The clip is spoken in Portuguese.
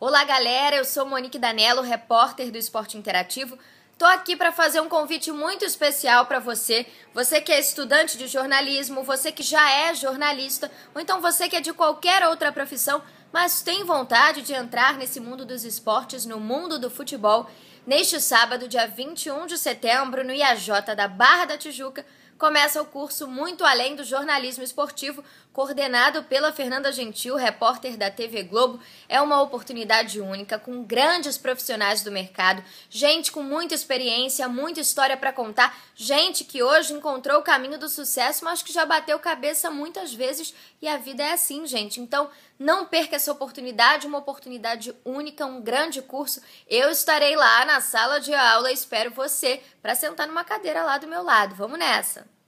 Olá, galera. Eu sou Monique Danello, repórter do Esporte Interativo. Tô aqui para fazer um convite muito especial para você, você que é estudante de jornalismo, você que já é jornalista, ou então você que é de qualquer outra profissão mas tem vontade de entrar nesse mundo dos esportes no mundo do futebol Neste sábado, dia 21 de setembro, no IAJ da Barra da Tijuca, começa o curso Muito Além do Jornalismo Esportivo, coordenado pela Fernanda Gentil, repórter da TV Globo. É uma oportunidade única, com grandes profissionais do mercado, gente com muita experiência, muita história para contar, gente que hoje encontrou o caminho do sucesso, mas que já bateu cabeça muitas vezes e a vida é assim, gente. Então, não perca essa oportunidade, uma oportunidade única, um grande curso. Eu estarei lá na sala de aula, espero você para sentar numa cadeira lá do meu lado. Vamos nessa!